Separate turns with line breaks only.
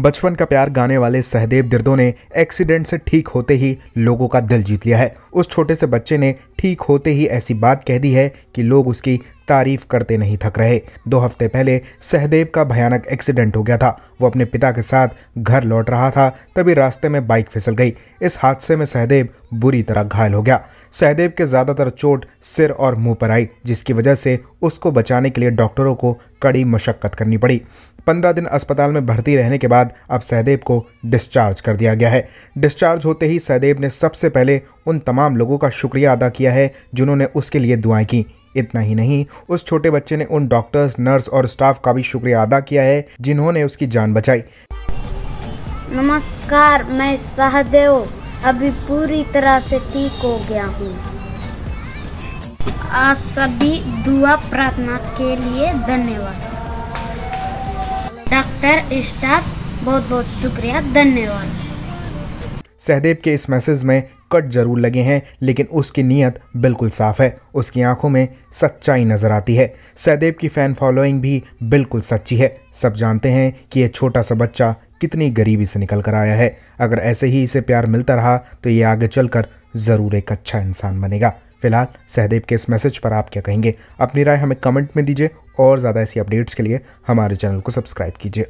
बचपन का प्यार गाने वाले सहदेव दिर्दो ने एक्सीडेंट से ठीक होते ही लोगों का दिल जीत लिया है उस छोटे से बच्चे ने ठीक होते ही ऐसी बात कह दी है कि लोग उसकी तारीफ करते नहीं थक रहे दो हफ्ते पहले सहदेव का भयानक एक्सीडेंट हो गया था वो अपने पिता के साथ घर लौट रहा था तभी रास्ते में बाइक फिसल गई इस हादसे में सहदेव बुरी तरह घायल हो गया सहदेव के ज़्यादातर चोट सिर और मुंह पर आई जिसकी वजह से उसको बचाने के लिए डॉक्टरों को कड़ी मशक्क़त करनी पड़ी पंद्रह दिन अस्पताल में भर्ती रहने के बाद अब सहदेव को डिस्चार्ज कर दिया गया है डिस्चार्ज होते ही सहदेव ने सबसे पहले उन तमाम तमाम लोगों का शुक्रिया अदा किया है जिन्होंने उसके लिए दुआएं की इतना ही नहीं उस छोटे बच्चे ने उन डॉक्टर्स नर्स और स्टाफ का भी शुक्रिया अदा किया है जिन्होंने उसकी जान बचाई
नमस्कार मैं सहदेव अभी पूरी तरह से ठीक हो गया हूँ आज सभी दुआ प्रार्थना
के लिए धन्यवाद डॉक्टर स्टाफ बहुत बहुत शुक्रिया धन्यवाद
सहदेव के इस मैसेज में कट जरूर लगे हैं लेकिन उसकी नीयत बिल्कुल साफ है उसकी आंखों में सच्चाई नज़र आती है सहदेव की फ़ैन फॉलोइंग भी बिल्कुल सच्ची है सब जानते हैं कि यह छोटा सा बच्चा कितनी गरीबी से निकल कर आया है अगर ऐसे ही इसे प्यार मिलता रहा तो ये आगे चलकर ज़रूर एक अच्छा इंसान बनेगा फिलहाल सहदेव के इस मैसेज पर आप क्या कहेंगे अपनी राय हमें कमेंट में दीजिए और ज़्यादा ऐसी अपडेट्स के लिए हमारे चैनल को सब्सक्राइब कीजिए